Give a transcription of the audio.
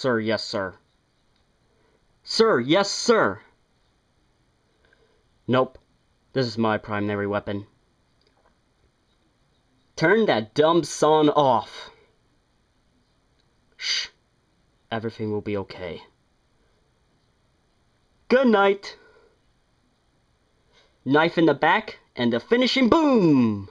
Sir, yes, sir. Sir, yes, sir! Nope. This is my primary weapon. Turn that dumb son off! Shh. Everything will be okay. Good night! Knife in the back, and the finishing boom!